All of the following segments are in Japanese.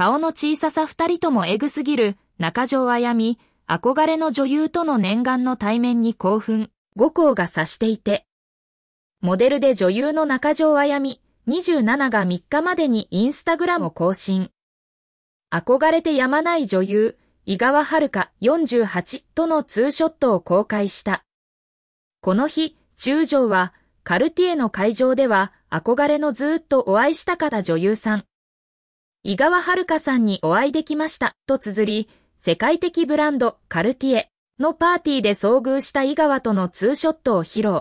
顔の小ささ二人ともエグすぎる中条あやみ、憧れの女優との念願の対面に興奮、五校が察していて。モデルで女優の中条あやみ、27が3日までにインスタグラムを更新。憧れてやまない女優、井川遥48とのツーショットを公開した。この日、中条は、カルティエの会場では憧れのずっとお会いしたかった女優さん、井川遥さんにお会いできました、と綴り、世界的ブランド、カルティエのパーティーで遭遇した井川とのツーショットを披露。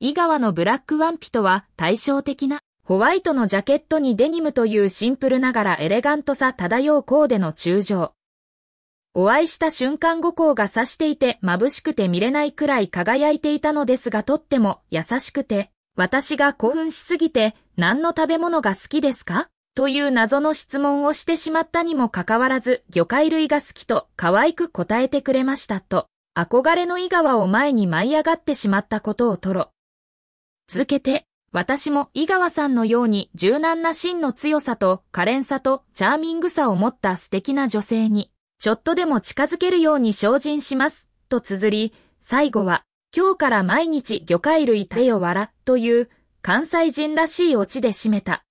井川のブラックワンピとは対照的な、ホワイトのジャケットにデニムというシンプルながらエレガントさ漂うコーデの中上。お会いした瞬間五光が差していて眩しくて見れないくらい輝いていたのですがとっても優しくて、私が興奮しすぎて何の食べ物が好きですかという謎の質問をしてしまったにもかかわらず、魚介類が好きと可愛く答えてくれましたと、憧れの井川を前に舞い上がってしまったことを吐露。続けて、私も井川さんのように柔軟な芯の強さと可憐さとチャーミングさを持った素敵な女性に、ちょっとでも近づけるように精進します、と綴り、最後は、今日から毎日魚介類食べよわら、という、関西人らしいオチで締めた。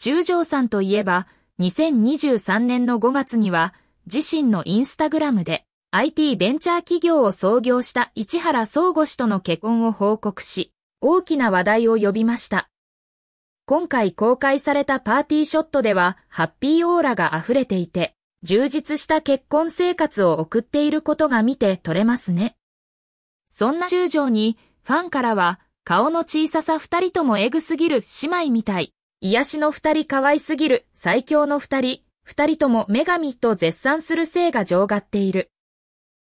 中条さんといえば、2023年の5月には、自身のインスタグラムで、IT ベンチャー企業を創業した市原総吾氏との結婚を報告し、大きな話題を呼びました。今回公開されたパーティーショットでは、ハッピーオーラが溢れていて、充実した結婚生活を送っていることが見て取れますね。そんな中条に、ファンからは、顔の小ささ二人ともエグすぎる姉妹みたい癒しの二人可愛すぎる、最強の二人、二人とも女神と絶賛する性が上がっている。